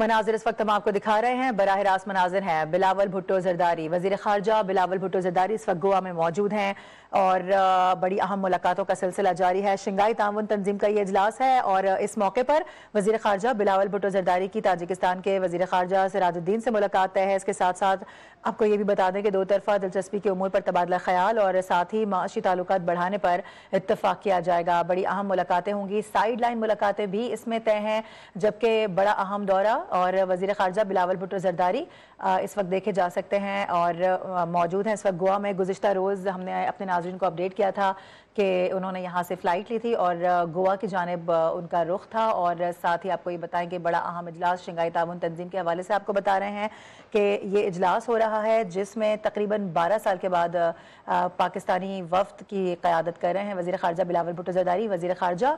मनाजिर इस वक्त हम आपको दिखा रहे हैं बरह रास्त मनाजिर हैं बिलावल भुट्टो जरदारी वजीर खारजा बिलावल भुट्टो जरदारी इस वक्त गोवा में मौजूद हैं और बड़ी अहम मुलाकातों का सिलसिला जारी है शंघाई तावन तंजीम का ये अजलास है और इस मौके पर वजीर खारजा बिलावल भुट्टो जरदारी की ताजिकिस्तान के वजीर खारजा सिराजुद्दीन से मुलाकात तय है इसके साथ साथ आपको ये भी बता दें कि दो तरफा दिलचस्पी के उमूर पर तबादला ख्याल और साथ ही माशी ताल्लुक बढ़ाने पर इतफाक़ किया जाएगा बड़ी अहम मुलाकातें होंगी साइड लाइन मुलाकातें भी इसमें तय हैं जबकि बड़ा अहम दौरा और वजीर खारजा बिलावल भुट्टो जरदारी इस वक्त देखे जा सकते हैं और मौजूद हैं इस वक्त गोवा में गुजशत रोज़ हमने अपने नाजरन को अपडेट किया था कि उन्होंने यहाँ से फ़्लाइट ली थी और गोवा की जानब उनका रुख था और साथ ही आपको ये बताएं कि बड़ा अहम इजलास शंघाई ताउन तंजीम के हवाले से आपको बता रहे हैं कि ये इजलास हो रहा है जिसमें तकरीबन बारह साल के बाद पाकिस्तानी वफद की क़्यादत कर रहे हैं वज़ी ख़ारजा बिलावल भुट्टो जरदारी वज़ी ख़ारजा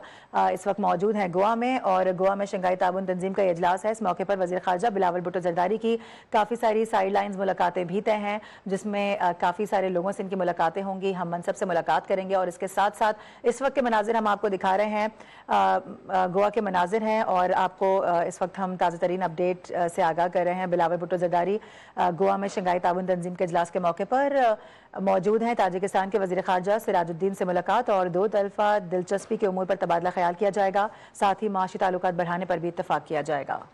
इस वक्त मौजूद हैं गोवा में और गोवा में शंघाई ताउन तंजीम का इजलास है इस मौके पर वज़ी ख़ारजा बिलावल भुट्टो जरदारी की काफ़ी सारी साइड लाइन्स मुलाकातें भी तय हैं जिसमें काफ़ी सारे लोगों से इनकी मुलाकातें होंगी हम मनसब से मुलाकात करेंगे और इसके के साथ साथ इस वक्त के मनाजिर हम आपको दिखा रहे हैं गोवा के मनाजिर हैं और आपको इस वक्त हम ताज़ा तरीन अपडेट से आगाह कर रहे हैं बिलावर भुटो जदारी गोवा में शंघाई ताउन तंजीम के अजलास के मौके पर मौजूद हैं ताजिकिस्तान के वजी खारजा सिराजुद्दीन से मुलाकात और दो तरफा दिलचस्पी के उमूर पर तबादला ख्याल किया जाएगा साथ ही माशी ताल्लुक बढ़ाने पर भी इतफाक़ किया जाएगा